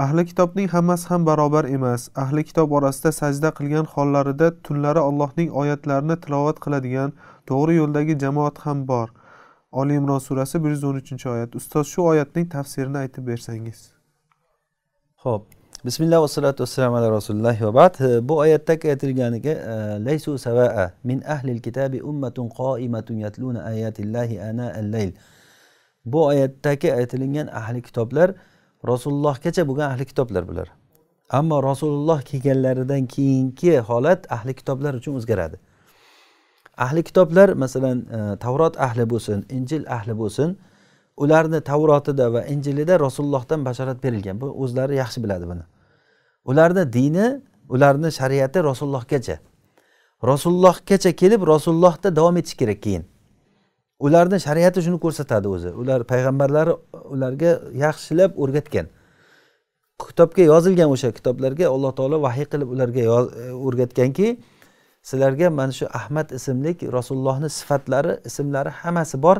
Ahli kitobning hammasi ham barobar emas. Ahli kitob orasida sajda qilgan hollarida tunlari Allohning oyatlarini tilovat qiladigan to'g'ri yo'ldagi jamoat ham bor. Oli Imron surasi 113-oyat. Ustoz, shu oyatning tafsirini aytib bersangiz. Xo'p. Bismillah va salatu ala rasulillah va ba'd. E, bu oyatdagi aytilganiga laysu savaa min ahli kitabi ummatun qoimatun yatluna ayatillahi ana al-layl. Bu oyatdagi aytilingan ahli kitoblar rasulullohgacha bo'lgan ahli kitoblar bular ammo rasululloh kelganlaridan keyingi holat ahli kitoblar uchun o'zgaradi ahli kitoblar masalan e, tavrot ahli bo'lsin injil ahli bo'lsin ularni tavrotida va injilida rasulullohdan bashorat berilgan bu o'zlari yaxshi biladi buni ularni dini ularni shariati rasulullohgacha rasulullohgacha kelib rasulullohda davom etish kerak keyin ularni shariati shuni ko'rsatadi o'zi ular payg'ambarlari ularga yaxshilab o'rgatgan kitobga yozilgan o'sha kitoblarga alloh taolo vahiy qilib ularga o'rgatganki sizlarga mana shu ahmad ismlik rasulullohni sifatlari ismlari hammasi bor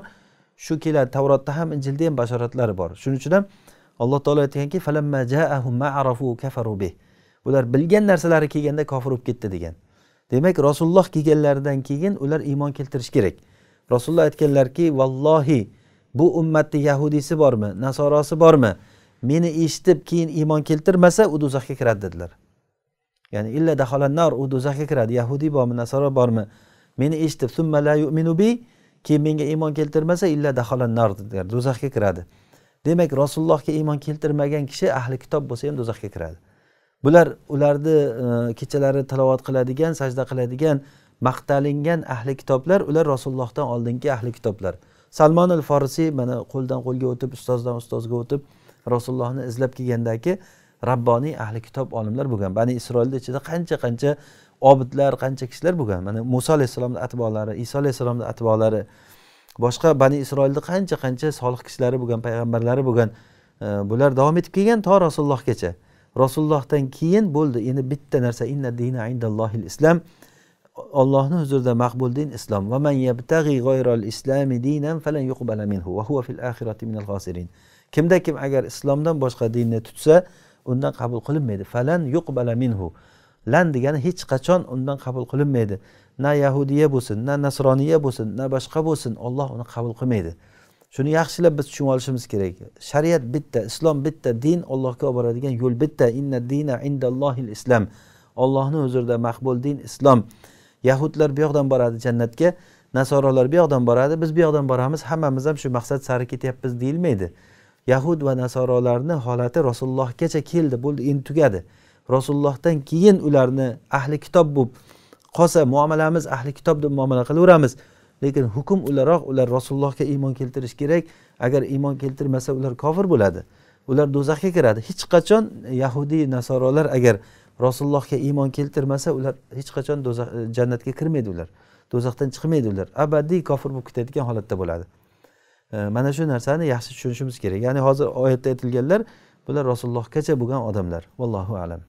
shu keladi tavrotda ham injilda ham bashoratlari bor shuning uchun ham alloh taolo aytganki ular bilgan narsalari kelganda kofir bo'lib ketdi degan demak rasululloh kelganlaridan keyin ular iymon keltirishi kerak rasululloh aytganlarki vallohi bu ummatni yahudiysi bormi nasorosi bormi meni eshitib keyin iymon keltirmasa u do'zaxga kiradi dedilar ya'ni illa daholannar u do'zaxga kiradi yahudiy bormi nasoro bormi meni eshitib summa la yu'minu bi keyin menga iymon keltirmasa illa daholannar dedilar do'zaxga kiradi demak rasulullohga iymon keltirmagan kishi ahli kitob bo'lsa ham do'zaxga kiradi bular ularni e, kechalari tilovat qiladigan sajda qiladigan maqtalingan ahli kitoblar ular rasulullohdan oldingi ahli kitoblar salmon al forisiy mana qo'ldan qo'lga o'tib ustozdan ustozga o'tib rasulullohni izlab kelgandagi rabboniy ahli kitob olimlar bo'lgan bani isroilni ichida qancha qancha obidlar qancha kishilar bo'lgan mana muso alayhissalomni atbolari iso alayhissalomni atbolari boshqa bani isroilni qancha qancha solih kishilari bo'lgan payg'ambarlari bo'lgan e, bular davom etib kelgan to rasulullohgacha rasulullohdan keyin bo'ldi endi bitta narsa inna dina indallohil islam ollohni huzurida maqbul din islom kimda kim agar islomdan boshqa dinni tutsa undan qabul qilinmaydi falan yuqbala minhu lan degani hech qachon undan qabul qilinmaydi na yahudiya bo'lsin na nasroniya bo'lsin na boshqa bo'lsin olloh uni qabul qilmaydi shuni yaxshilab biz tushunib olishimiz kerak shariat bitta islom bitta din ollohga olib boradigan yo'l bitta inna dina indallohil islam ollohni huzurida maqbul din islom yahudlar bu yoqdan boradi jannatga nasorolar bu yoqdan boradi biz bu yoqdan boramiz hammamiz ham shu maqsad sari ketyapmiz deyilmaydi yahud va nasorolarni holati rasulullohgacha keldi bo'ldi endi tugadi rasulullohdan keyin ularni ahli kitob bo'lib qolsa muomalamiz ahli kitob deb muomala qilaveramiz lekin hukm ularoq ular rasulullohga iymon keltirish kerak agar iymon keltirmasa ular kofir bo'ladi ular do'zaxga kiradi hech qachon yahudiy nasorolar agar rasulullohga iymon keltirmasa ular hech qachon do'zax e, jannatga kirmaydi ular do'zaxdan chiqmaydi ular abadiy kofir bo'lib ketadigan holatda bo'ladi e, mana shu narsani yaxshi tushunishimiz kerak ya'ni hozir oyatda aytilganlar bular rasulullohgacha bo'lgan odamlar vallohu alam